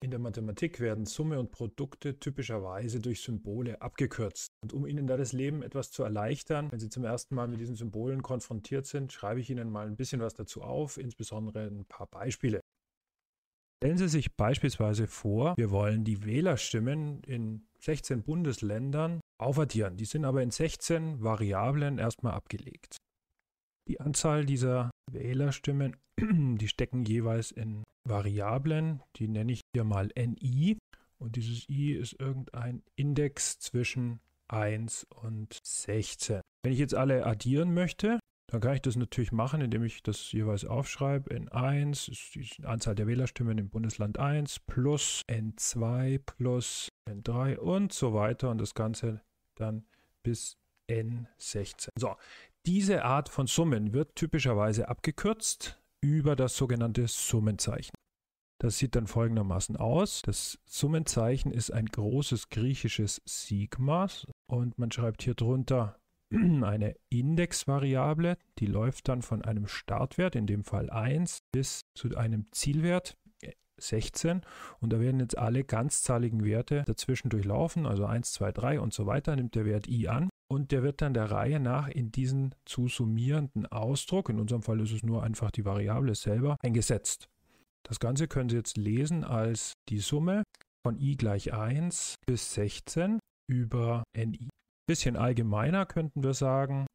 In der Mathematik werden Summe und Produkte typischerweise durch Symbole abgekürzt. Und um Ihnen da das Leben etwas zu erleichtern, wenn Sie zum ersten Mal mit diesen Symbolen konfrontiert sind, schreibe ich Ihnen mal ein bisschen was dazu auf, insbesondere ein paar Beispiele. Stellen Sie sich beispielsweise vor, wir wollen die Wählerstimmen in 16 Bundesländern aufaddieren. Die sind aber in 16 Variablen erstmal abgelegt. Die Anzahl dieser Wählerstimmen, die stecken jeweils in Variablen, die nenne ich hier mal NI. Und dieses I ist irgendein Index zwischen 1 und 16. Wenn ich jetzt alle addieren möchte, dann kann ich das natürlich machen, indem ich das jeweils aufschreibe. n 1 ist die Anzahl der Wählerstimmen im Bundesland 1 plus N2 plus N3 und so weiter und das Ganze dann bis N16. So, diese Art von Summen wird typischerweise abgekürzt über das sogenannte Summenzeichen. Das sieht dann folgendermaßen aus. Das Summenzeichen ist ein großes griechisches Sigma und man schreibt hier drunter eine Indexvariable, die läuft dann von einem Startwert, in dem Fall 1, bis zu einem Zielwert 16 und da werden jetzt alle ganzzahligen Werte dazwischen durchlaufen, also 1, 2, 3 und so weiter, nimmt der Wert i an und der wird dann der Reihe nach in diesen zu summierenden Ausdruck, in unserem Fall ist es nur einfach die Variable selber, eingesetzt. Das Ganze können Sie jetzt lesen als die Summe von i gleich 1 bis 16 über ni. Bisschen allgemeiner könnten wir sagen,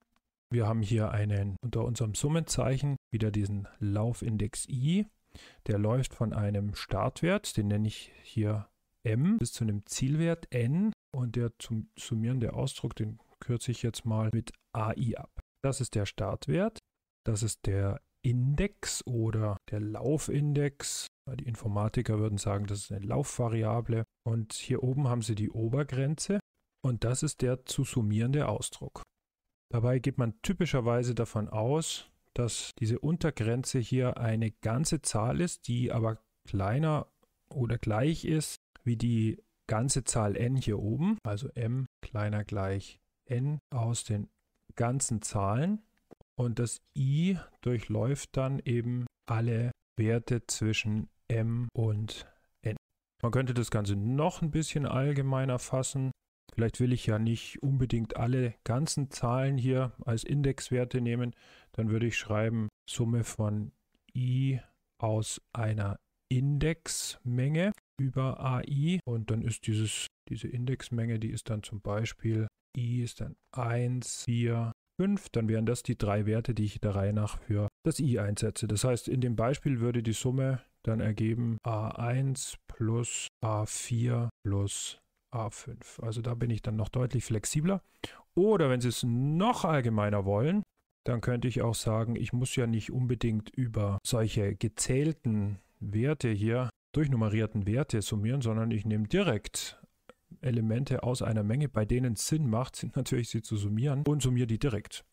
wir haben hier einen unter unserem Summenzeichen wieder diesen Laufindex i der läuft von einem Startwert, den nenne ich hier m, bis zu einem Zielwert n und der zum summierende Ausdruck, den kürze ich jetzt mal mit ai ab. Das ist der Startwert, das ist der Index oder der Laufindex. Die Informatiker würden sagen, das ist eine Laufvariable. Und hier oben haben sie die Obergrenze und das ist der zu summierende Ausdruck. Dabei geht man typischerweise davon aus, dass diese Untergrenze hier eine ganze Zahl ist, die aber kleiner oder gleich ist wie die ganze Zahl n hier oben, also m kleiner gleich n aus den ganzen Zahlen. Und das i durchläuft dann eben alle Werte zwischen m und n. Man könnte das Ganze noch ein bisschen allgemeiner fassen. Vielleicht will ich ja nicht unbedingt alle ganzen Zahlen hier als Indexwerte nehmen, dann würde ich schreiben Summe von i aus einer Indexmenge über AI und dann ist dieses, diese Indexmenge, die ist dann zum Beispiel i ist dann 1, 4, 5, dann wären das die drei Werte, die ich der Reihe nach für das i einsetze. Das heißt, in dem Beispiel würde die Summe dann ergeben a1 plus a4 plus a5. Also da bin ich dann noch deutlich flexibler. Oder wenn Sie es noch allgemeiner wollen, dann könnte ich auch sagen, ich muss ja nicht unbedingt über solche gezählten Werte hier, durchnummerierten Werte summieren, sondern ich nehme direkt Elemente aus einer Menge, bei denen es Sinn macht, sind natürlich sie zu summieren und summiere die direkt.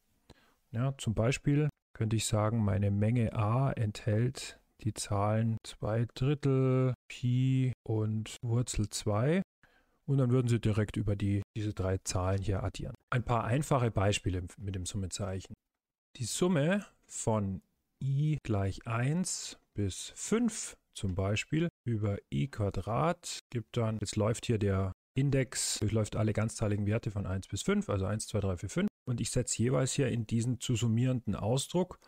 Ja, zum Beispiel könnte ich sagen, meine Menge A enthält die Zahlen 2 Drittel, Pi und Wurzel 2 und dann würden Sie direkt über die, diese drei Zahlen hier addieren. Ein paar einfache Beispiele mit dem Summezeichen. Die Summe von i gleich 1 bis 5 zum Beispiel über i Quadrat gibt dann, jetzt läuft hier der Index, durchläuft alle ganzteiligen Werte von 1 bis 5, also 1, 2, 3, 4, 5 und ich setze jeweils hier in diesen zu summierenden Ausdruck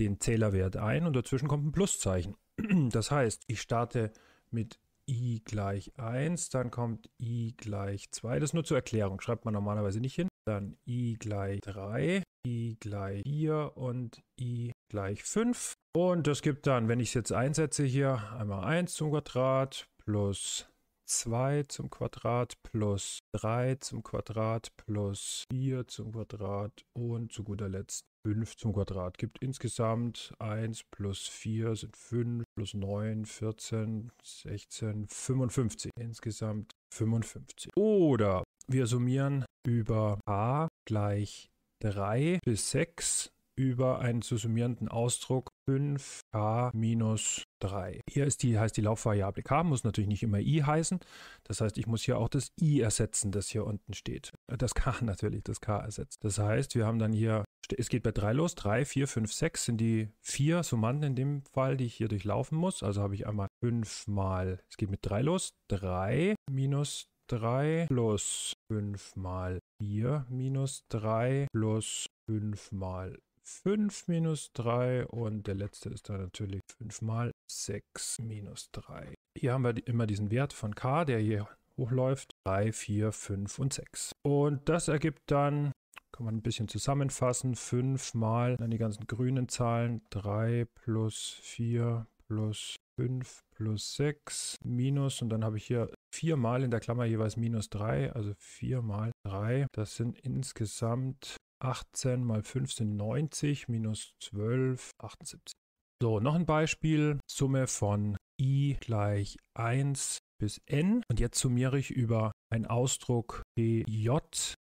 den Zählerwert ein und dazwischen kommt ein Pluszeichen. Das heißt, ich starte mit i gleich 1, dann kommt i gleich 2. Das ist nur zur Erklärung, schreibt man normalerweise nicht hin dann i gleich 3, i gleich 4 und i gleich 5. Und das gibt dann, wenn ich es jetzt einsetze hier, einmal 1 zum Quadrat plus 2 zum Quadrat plus 3 zum Quadrat plus 4 zum Quadrat und zu guter Letzt 5 zum Quadrat. Gibt insgesamt 1 plus 4 sind 5 plus 9, 14, 16, 55. Insgesamt 55. Oder wir summieren über a gleich 3 bis 6 über einen zu summierenden Ausdruck 5k minus 3. Hier ist die, heißt die Laufvariable k, muss natürlich nicht immer i heißen. Das heißt, ich muss hier auch das i ersetzen, das hier unten steht. Äh, das k natürlich, das k ersetzt. Das heißt, wir haben dann hier, es geht bei 3 los, 3, 4, 5, 6 sind die vier Summanden in dem Fall, die ich hier durchlaufen muss. Also habe ich einmal 5 mal, es geht mit 3 los, 3 minus 3. 3 plus 5 mal 4 minus 3 plus 5 mal 5 minus 3 und der letzte ist dann natürlich 5 mal 6 minus 3. Hier haben wir immer diesen Wert von k, der hier hochläuft, 3, 4, 5 und 6. Und das ergibt dann, kann man ein bisschen zusammenfassen, 5 mal dann die ganzen grünen Zahlen, 3 plus 4 plus 5 plus 6 minus und dann habe ich hier 4 mal in der Klammer jeweils minus 3, also 4 mal 3. Das sind insgesamt 18 mal 5 sind 90, minus 12, 78. So, noch ein Beispiel. Summe von i gleich 1 bis n. Und jetzt summiere ich über einen Ausdruck dj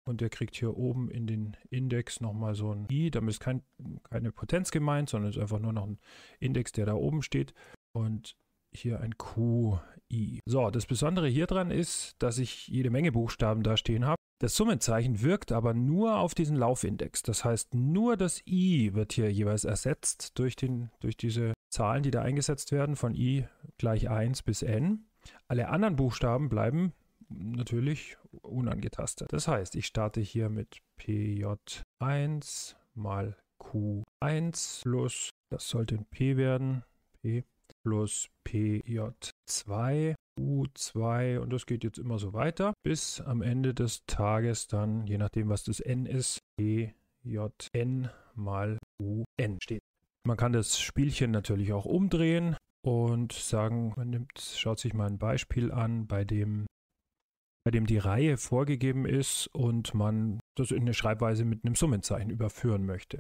und der kriegt hier oben in den Index nochmal so ein i. Damit ist kein, keine Potenz gemeint, sondern ist einfach nur noch ein Index, der da oben steht und hier ein QI. So, das Besondere hier dran ist, dass ich jede Menge Buchstaben da stehen habe. Das Summenzeichen wirkt aber nur auf diesen Laufindex. Das heißt, nur das I wird hier jeweils ersetzt durch, den, durch diese Zahlen, die da eingesetzt werden, von I gleich 1 bis N. Alle anderen Buchstaben bleiben natürlich unangetastet. Das heißt, ich starte hier mit PJ1 mal Q1 plus, das sollte ein P werden, P plus PJ2 U2 und das geht jetzt immer so weiter, bis am Ende des Tages dann, je nachdem was das N ist, PJN mal UN steht. Man kann das Spielchen natürlich auch umdrehen und sagen, man nimmt, schaut sich mal ein Beispiel an, bei dem, bei dem die Reihe vorgegeben ist und man das in eine Schreibweise mit einem Summenzeichen überführen möchte.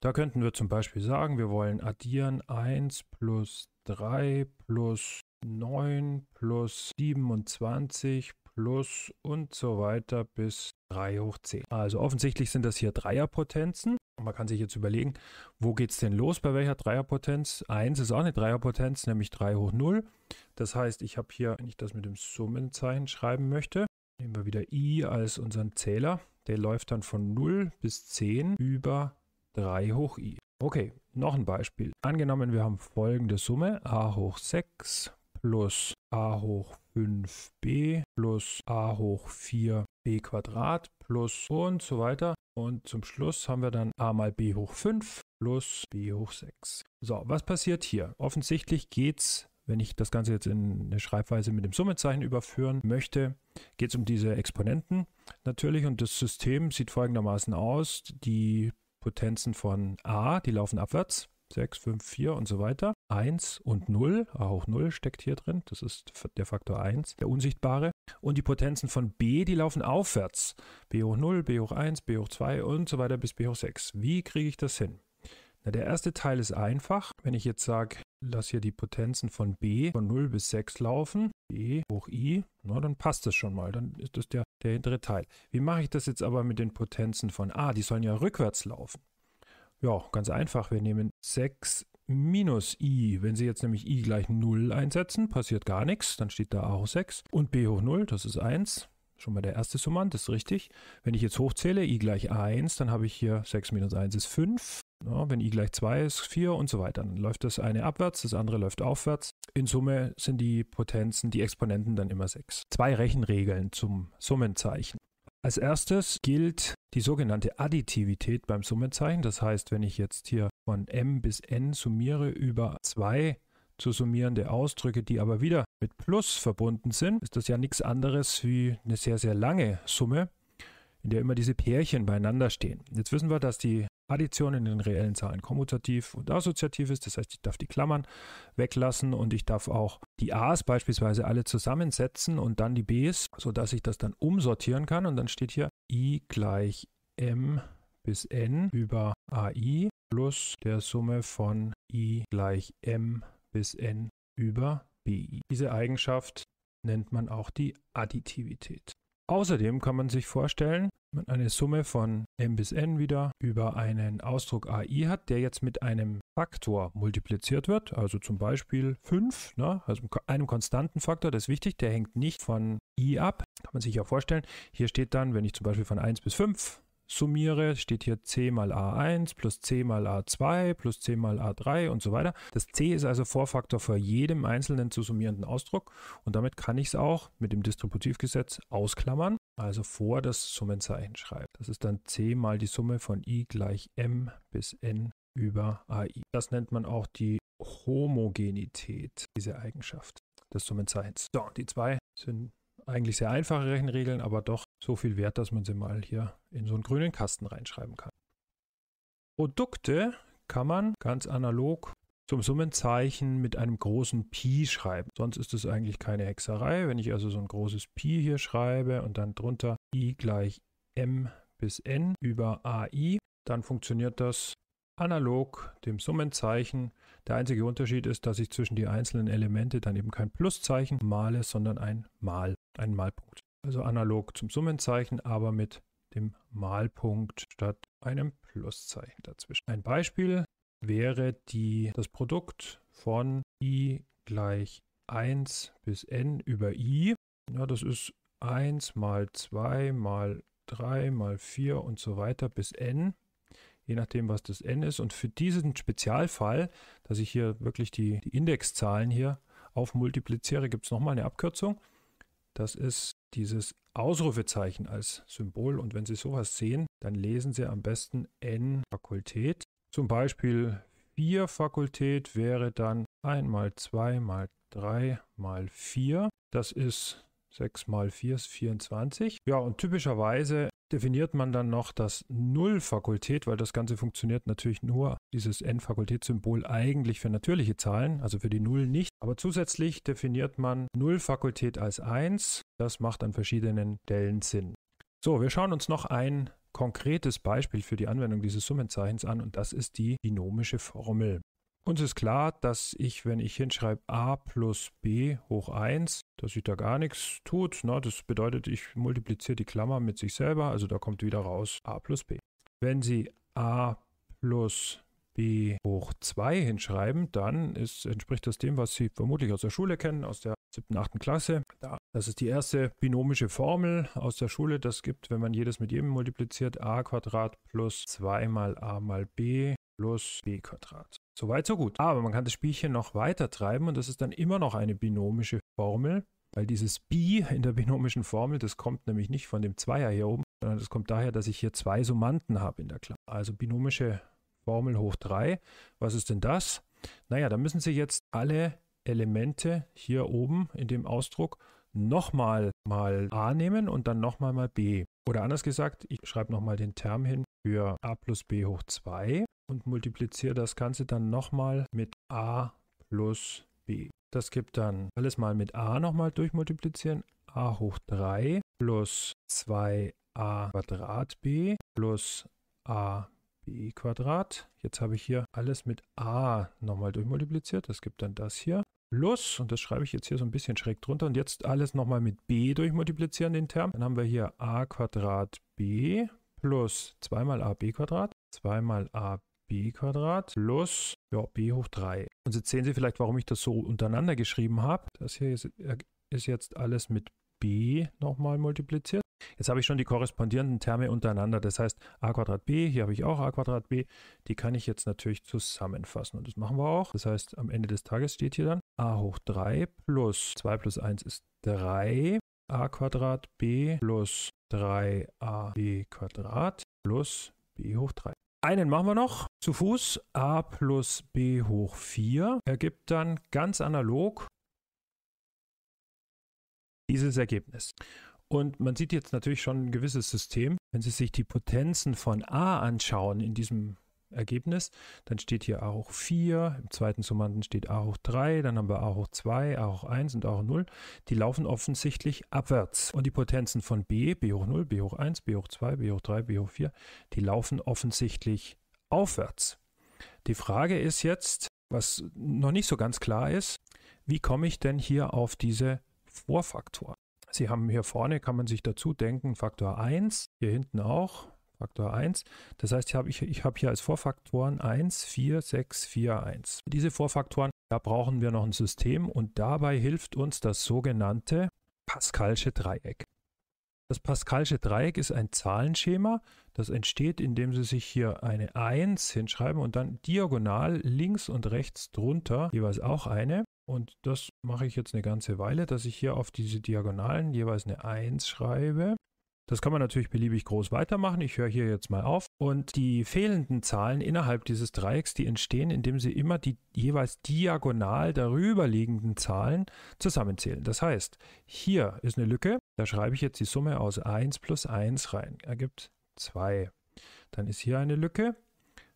Da könnten wir zum Beispiel sagen, wir wollen addieren 1 plus 3 plus 9 plus 27 plus und so weiter bis 3 hoch 10. Also offensichtlich sind das hier Dreierpotenzen. Man kann sich jetzt überlegen, wo geht es denn los? Bei welcher Dreierpotenz? 1 ist auch eine Dreierpotenz, nämlich 3 hoch 0. Das heißt, ich habe hier, wenn ich das mit dem Summenzeichen schreiben möchte, nehmen wir wieder i als unseren Zähler. Der läuft dann von 0 bis 10 über 3 hoch i. Okay, noch ein Beispiel. Angenommen, wir haben folgende Summe. a hoch 6 plus a hoch 5b plus a hoch 4b Quadrat plus und so weiter. Und zum Schluss haben wir dann a mal b hoch 5 plus b hoch 6. So, was passiert hier? Offensichtlich geht es, wenn ich das Ganze jetzt in eine Schreibweise mit dem Summezeichen überführen möchte, geht es um diese Exponenten natürlich. Und das System sieht folgendermaßen aus. Die Potenzen von a, die laufen abwärts, 6, 5, 4 und so weiter. 1 und 0, a hoch 0 steckt hier drin, das ist der Faktor 1, der unsichtbare. Und die Potenzen von b, die laufen aufwärts, b hoch 0, b hoch 1, b hoch 2 und so weiter bis b hoch 6. Wie kriege ich das hin? Na, der erste Teil ist einfach. Wenn ich jetzt sage, lass hier die Potenzen von b von 0 bis 6 laufen, b e hoch I, na, dann passt das schon mal, dann ist das der, der hintere Teil. Wie mache ich das jetzt aber mit den Potenzen von A? Die sollen ja rückwärts laufen. Ja, ganz einfach, wir nehmen 6 minus i. Wenn Sie jetzt nämlich i gleich 0 einsetzen, passiert gar nichts, dann steht da a hoch 6 und b hoch 0, das ist 1. Schon mal der erste Summand, das ist richtig. Wenn ich jetzt hochzähle, i gleich 1, dann habe ich hier 6 minus 1 ist 5, ja, wenn i gleich 2 ist 4 und so weiter. Dann läuft das eine abwärts, das andere läuft aufwärts. In Summe sind die Potenzen, die Exponenten dann immer 6. Zwei Rechenregeln zum Summenzeichen. Als erstes gilt die sogenannte Additivität beim Summenzeichen. Das heißt, wenn ich jetzt hier von m bis n summiere über 2 zu summierende Ausdrücke, die aber wieder mit Plus verbunden sind, ist das ja nichts anderes wie eine sehr, sehr lange Summe in der immer diese Pärchen beieinander stehen. Jetzt wissen wir, dass die Addition in den reellen Zahlen kommutativ und assoziativ ist. Das heißt, ich darf die Klammern weglassen und ich darf auch die A's beispielsweise alle zusammensetzen und dann die B's, sodass ich das dann umsortieren kann. Und dann steht hier I gleich M bis N über AI plus der Summe von I gleich M bis N über BI. Diese Eigenschaft nennt man auch die Additivität. Außerdem kann man sich vorstellen, wenn man eine Summe von m bis n wieder über einen Ausdruck ai hat, der jetzt mit einem Faktor multipliziert wird, also zum Beispiel 5, ne? also einem konstanten Faktor, das ist wichtig, der hängt nicht von i ab, kann man sich ja vorstellen. Hier steht dann, wenn ich zum Beispiel von 1 bis 5 summiere, steht hier c mal a1 plus c mal a2 plus c mal a3 und so weiter. Das c ist also Vorfaktor für jedem einzelnen zu summierenden Ausdruck und damit kann ich es auch mit dem Distributivgesetz ausklammern, also vor das Summenzeichen schreiben. Das ist dann c mal die Summe von i gleich m bis n über ai. Das nennt man auch die Homogenität, diese Eigenschaft des Summenzeichens. So, die zwei sind eigentlich sehr einfache Rechenregeln, aber doch so viel wert, dass man sie mal hier in so einen grünen Kasten reinschreiben kann. Produkte kann man ganz analog zum Summenzeichen mit einem großen Pi schreiben. Sonst ist es eigentlich keine Hexerei. Wenn ich also so ein großes Pi hier schreibe und dann drunter i gleich m bis n über ai, dann funktioniert das analog dem Summenzeichen. Der einzige Unterschied ist, dass ich zwischen die einzelnen Elemente dann eben kein Pluszeichen male, sondern ein Mal, einen Malpunkt. Also analog zum Summenzeichen, aber mit dem Malpunkt statt einem Pluszeichen dazwischen. Ein Beispiel wäre die, das Produkt von i gleich 1 bis n über i. Ja, das ist 1 mal 2 mal 3 mal 4 und so weiter bis n, je nachdem, was das n ist. Und für diesen Spezialfall, dass ich hier wirklich die, die Indexzahlen hier aufmultipliziere, gibt es nochmal eine Abkürzung. Das ist dieses Ausrufezeichen als Symbol. Und wenn Sie sowas sehen, dann lesen Sie am besten N Fakultät. Zum Beispiel 4 Fakultät wäre dann 1 mal 2 mal 3 mal 4. Das ist 6 mal 4 ist 24. Ja, und typischerweise definiert man dann noch das Null-Fakultät, weil das Ganze funktioniert natürlich nur, dieses N-Fakultätssymbol eigentlich für natürliche Zahlen, also für die Null nicht. Aber zusätzlich definiert man Null-Fakultät als 1. Das macht an verschiedenen Stellen Sinn. So, wir schauen uns noch ein konkretes Beispiel für die Anwendung dieses Summenzeichens an und das ist die binomische Formel. Uns ist klar, dass ich, wenn ich hinschreibe a plus b hoch 1, dass sich da gar nichts tut. Ne? Das bedeutet, ich multipliziere die Klammer mit sich selber, also da kommt wieder raus a plus b. Wenn Sie a plus b hoch 2 hinschreiben, dann ist, entspricht das dem, was Sie vermutlich aus der Schule kennen, aus der 7., 8. Klasse. Das ist die erste binomische Formel aus der Schule. Das gibt, wenn man jedes mit jedem multipliziert, a Quadrat plus 2 mal a mal b plus b Quadrat. Soweit, so gut. Aber man kann das Spielchen noch weiter treiben und das ist dann immer noch eine binomische Formel, weil dieses b in der binomischen Formel, das kommt nämlich nicht von dem Zweier hier oben, sondern das kommt daher, dass ich hier zwei Summanden habe in der Klammer. Also binomische Formel hoch 3. Was ist denn das? Naja, da müssen Sie jetzt alle Elemente hier oben in dem Ausdruck nochmal mal a nehmen und dann nochmal mal b. Oder anders gesagt, ich schreibe nochmal den Term hin für a plus b hoch 2 und multipliziere das Ganze dann nochmal mit a plus b. Das gibt dann alles mal mit a nochmal durchmultiplizieren. a hoch 3 plus 2a Quadrat b plus a b Quadrat. Jetzt habe ich hier alles mit a nochmal durchmultipliziert. Das gibt dann das hier. Plus, und das schreibe ich jetzt hier so ein bisschen schräg drunter, und jetzt alles nochmal mit b durchmultiplizieren, den Term. Dann haben wir hier a Quadrat b plus 2 mal ab Quadrat, 2 mal ab b Quadrat plus ja, b hoch 3. Und jetzt sehen Sie vielleicht, warum ich das so untereinander geschrieben habe. Das hier ist jetzt alles mit b nochmal multipliziert. Jetzt habe ich schon die korrespondierenden Terme untereinander. Das heißt a Quadrat b, hier habe ich auch a Quadrat b. Die kann ich jetzt natürlich zusammenfassen und das machen wir auch. Das heißt, am Ende des Tages steht hier dann a hoch 3 plus 2 plus 1 ist 3 a Quadrat b plus 3ab Quadrat plus b hoch 3. Einen machen wir noch zu Fuß. a plus b hoch 4 ergibt dann ganz analog dieses Ergebnis. Und man sieht jetzt natürlich schon ein gewisses System. Wenn Sie sich die Potenzen von a anschauen in diesem Ergebnis. Dann steht hier A hoch 4, im zweiten Summanden steht A hoch 3, dann haben wir A hoch 2, A hoch 1 und A hoch 0. Die laufen offensichtlich abwärts. Und die Potenzen von B, B hoch 0, B hoch 1, B hoch 2, B hoch 3, B hoch 4, die laufen offensichtlich aufwärts. Die Frage ist jetzt, was noch nicht so ganz klar ist, wie komme ich denn hier auf diese Vorfaktoren? Sie haben hier vorne, kann man sich dazu denken, Faktor 1, hier hinten auch, Faktor 1. Das heißt, ich habe ich, ich hab hier als Vorfaktoren 1, 4, 6, 4, 1. Diese Vorfaktoren, da brauchen wir noch ein System und dabei hilft uns das sogenannte Pascalsche Dreieck. Das Pascalsche Dreieck ist ein Zahlenschema, das entsteht, indem Sie sich hier eine 1 hinschreiben und dann diagonal links und rechts drunter jeweils auch eine. Und das mache ich jetzt eine ganze Weile, dass ich hier auf diese Diagonalen jeweils eine 1 schreibe das kann man natürlich beliebig groß weitermachen. Ich höre hier jetzt mal auf. Und die fehlenden Zahlen innerhalb dieses Dreiecks, die entstehen, indem sie immer die jeweils diagonal darüber liegenden Zahlen zusammenzählen. Das heißt, hier ist eine Lücke. Da schreibe ich jetzt die Summe aus 1 plus 1 rein. Ergibt 2. Dann ist hier eine Lücke.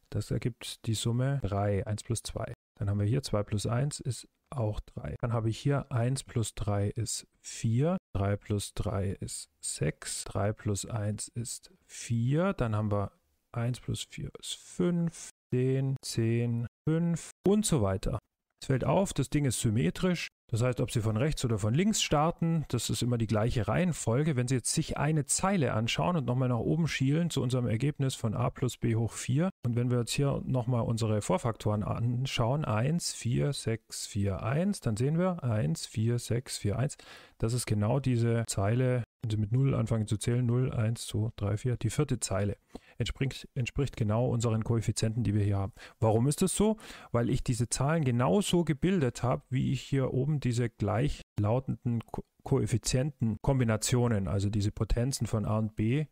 Das ergibt die Summe 3. 1 plus 2. Dann haben wir hier 2 plus 1 ist auch 3. Dann habe ich hier 1 plus 3 ist 4, 3 plus 3 ist 6, 3 plus 1 ist 4, dann haben wir 1 plus 4 ist 5, 10, 10, 5 und so weiter. Es fällt auf, das Ding ist symmetrisch. Das heißt, ob Sie von rechts oder von links starten, das ist immer die gleiche Reihenfolge. Wenn Sie jetzt sich eine Zeile anschauen und nochmal nach oben schielen zu unserem Ergebnis von a plus b hoch 4. Und wenn wir jetzt hier nochmal unsere Vorfaktoren anschauen, 1, 4, 6, 4, 1, dann sehen wir 1, 4, 6, 4, 1. Das ist genau diese Zeile, wenn Sie mit 0 anfangen zu zählen, 0, 1, 2, 3, 4, die vierte Zeile entspricht, entspricht genau unseren Koeffizienten, die wir hier haben. Warum ist das so? Weil ich diese Zahlen genauso gebildet habe, wie ich hier oben diese gleichlautenden Koeffizientenkombinationen, also diese Potenzen von a und b,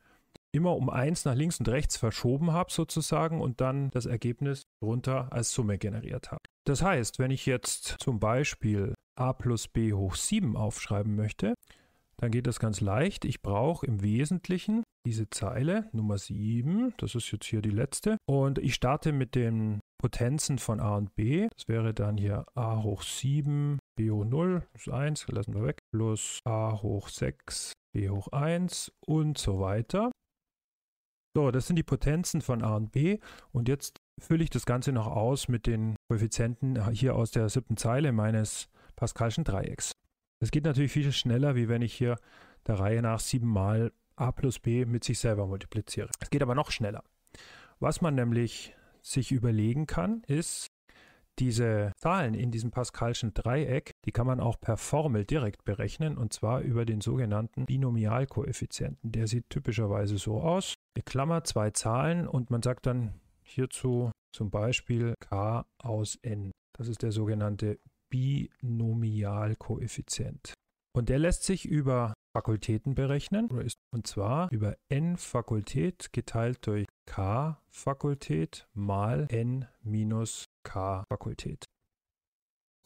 immer um 1 nach links und rechts verschoben habe sozusagen und dann das Ergebnis runter als Summe generiert habe. Das heißt, wenn ich jetzt zum Beispiel a plus b hoch 7 aufschreiben möchte, dann geht das ganz leicht. Ich brauche im Wesentlichen diese Zeile Nummer 7, das ist jetzt hier die letzte, und ich starte mit den Potenzen von a und b. Das wäre dann hier a hoch 7, b hoch 0, das ist 1, lassen wir weg, plus a hoch 6, b hoch 1 und so weiter. So, das sind die Potenzen von a und b und jetzt fülle ich das Ganze noch aus mit den Koeffizienten hier aus der siebten Zeile meines Pascalschen Dreiecks. Das geht natürlich viel schneller, wie wenn ich hier der Reihe nach siebenmal a plus b mit sich selber multipliziere. Es geht aber noch schneller. Was man nämlich sich überlegen kann, ist, diese Zahlen in diesem Pascalschen Dreieck, die kann man auch per Formel direkt berechnen und zwar über den sogenannten Binomialkoeffizienten. Der sieht typischerweise so aus. Eine Klammer, zwei Zahlen und man sagt dann hierzu zum Beispiel k aus n. Das ist der sogenannte Binomialkoeffizient. Und der lässt sich über Fakultäten berechnen, und zwar über n-Fakultät geteilt durch k-Fakultät mal n minus k-Fakultät.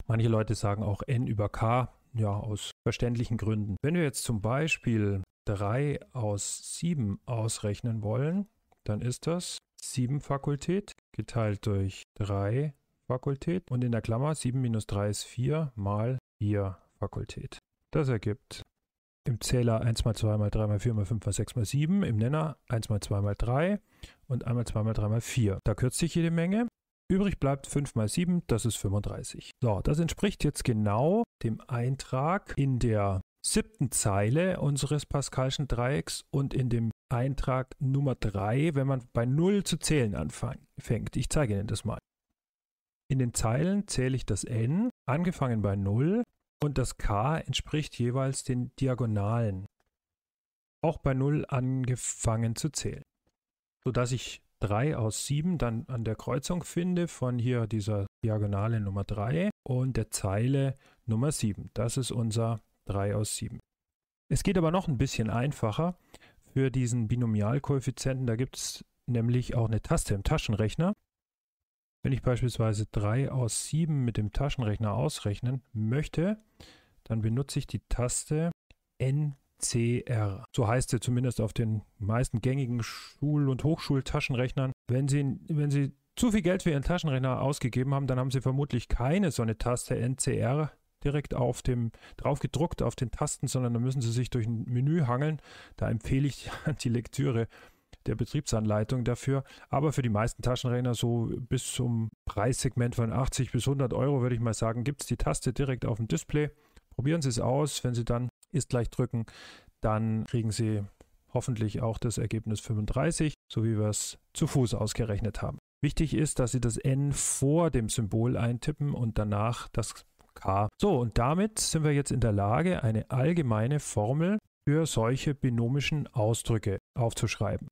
Manche Leute sagen auch n über k, ja, aus verständlichen Gründen. Wenn wir jetzt zum Beispiel 3 aus 7 ausrechnen wollen, dann ist das 7 Fakultät geteilt durch 3 Fakultät und in der Klammer 7 minus 3 ist 4 mal 4 Fakultät. Das ergibt im Zähler 1 mal 2 mal 3 mal 4 mal 5 mal 6 mal 7, im Nenner 1 mal 2 mal 3 und 1 mal 2 mal 3 mal 4. Da kürzt sich jede Menge. Übrig bleibt 5 mal 7, das ist 35. So, das entspricht jetzt genau dem Eintrag in der siebten Zeile unseres Pascalschen Dreiecks und in dem Eintrag Nummer 3, wenn man bei 0 zu zählen anfängt. Ich zeige Ihnen das mal. In den Zeilen zähle ich das n, angefangen bei 0, und das k entspricht jeweils den Diagonalen, auch bei 0 angefangen zu zählen, sodass ich 3 aus 7 dann an der Kreuzung finde von hier dieser Diagonale Nummer 3 und der Zeile Nummer 7. Das ist unser 3 aus 7. Es geht aber noch ein bisschen einfacher für diesen Binomialkoeffizienten. Da gibt es nämlich auch eine Taste im Taschenrechner. Wenn ich beispielsweise 3 aus 7 mit dem Taschenrechner ausrechnen möchte, dann benutze ich die Taste NCR. So heißt sie zumindest auf den meisten gängigen Schul- und Hochschultaschenrechnern. Wenn Sie, wenn Sie zu viel Geld für Ihren Taschenrechner ausgegeben haben, dann haben Sie vermutlich keine so eine Taste NCR direkt auf dem drauf gedruckt auf den Tasten, sondern dann müssen Sie sich durch ein Menü hangeln. Da empfehle ich die Lektüre der Betriebsanleitung dafür. Aber für die meisten Taschenrechner so bis zum Preissegment von 80 bis 100 Euro, würde ich mal sagen, gibt es die Taste direkt auf dem Display. Probieren Sie es aus. Wenn Sie dann ist gleich drücken, dann kriegen Sie hoffentlich auch das Ergebnis 35, so wie wir es zu Fuß ausgerechnet haben. Wichtig ist, dass Sie das N vor dem Symbol eintippen und danach das K. So, und damit sind wir jetzt in der Lage, eine allgemeine Formel für solche binomischen Ausdrücke aufzuschreiben.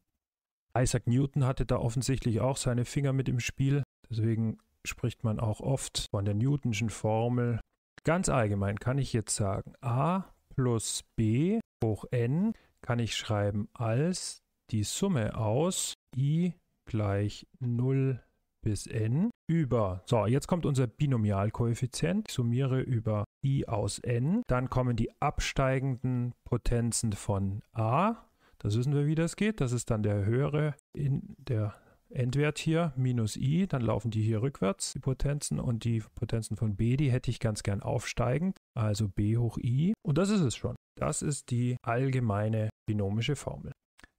Isaac Newton hatte da offensichtlich auch seine Finger mit im Spiel, deswegen spricht man auch oft von der Newtonschen Formel. Ganz allgemein kann ich jetzt sagen, a plus b hoch n kann ich schreiben als die Summe aus i gleich 0 bis n über, so jetzt kommt unser Binomialkoeffizient, ich summiere über i aus n, dann kommen die absteigenden Potenzen von a das wissen wir, wie das geht. Das ist dann der höhere in der Endwert hier minus i, dann laufen die hier rückwärts, die Potenzen und die Potenzen von b, die hätte ich ganz gern aufsteigend, also b hoch i und das ist es schon. Das ist die allgemeine binomische Formel.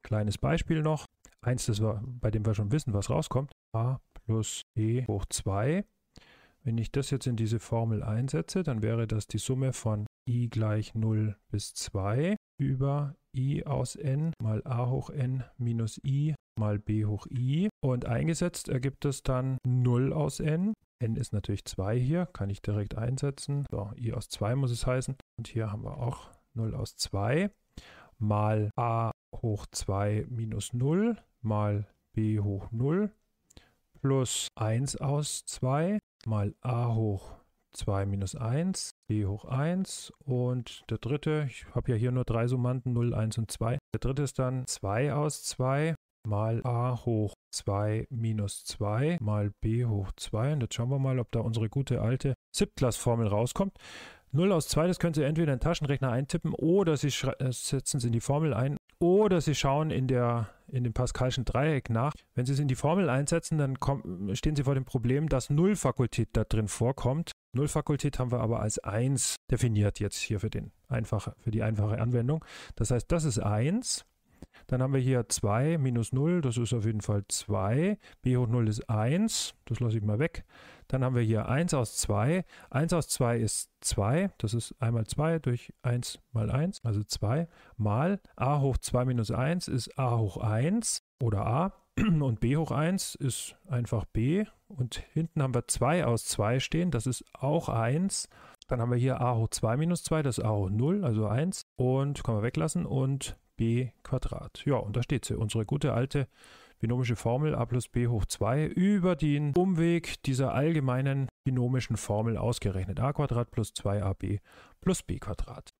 Kleines Beispiel noch, eins, das wir, bei dem wir schon wissen, was rauskommt, a plus b e hoch 2. Wenn ich das jetzt in diese Formel einsetze, dann wäre das die Summe von i gleich 0 bis 2 über i aus n mal a hoch n minus i mal b hoch i. Und eingesetzt ergibt es dann 0 aus n. n ist natürlich 2 hier, kann ich direkt einsetzen. So, i aus 2 muss es heißen. Und hier haben wir auch 0 aus 2 mal a hoch 2 minus 0 mal b hoch 0 plus 1 aus 2 mal a hoch 2. 2 minus 1, b hoch 1 und der dritte, ich habe ja hier nur drei Summanden, 0, 1 und 2. Der dritte ist dann 2 aus 2 mal a hoch 2 minus 2 mal b hoch 2. Und jetzt schauen wir mal, ob da unsere gute alte Siebtklass-Formel rauskommt. 0 aus 2, das können Sie entweder in den Taschenrechner eintippen oder Sie äh, setzen es in die Formel ein oder Sie schauen in, der, in dem Pascalschen Dreieck nach. Wenn Sie es in die Formel einsetzen, dann stehen Sie vor dem Problem, dass Null-Fakultät da drin vorkommt. Nullfakultät haben wir aber als 1 definiert jetzt hier für, den einfache, für die einfache Anwendung. Das heißt, das ist 1. Dann haben wir hier 2 minus 0, das ist auf jeden Fall 2. b hoch 0 ist 1, das lasse ich mal weg. Dann haben wir hier 1 aus 2. 1 aus 2 ist 2, das ist einmal 2 durch 1 mal 1, also 2 mal a hoch 2 minus 1 ist a hoch 1 oder a. und b hoch 1 ist einfach b und hinten haben wir 2 aus 2 stehen, das ist auch 1. Dann haben wir hier a hoch 2 minus 2, das ist a hoch 0, also 1 und können wir weglassen und b Quadrat. Ja, und da steht sie, unsere gute alte binomische Formel a plus b hoch 2 über den Umweg dieser allgemeinen binomischen Formel ausgerechnet. a Quadrat plus 2ab plus b Quadrat.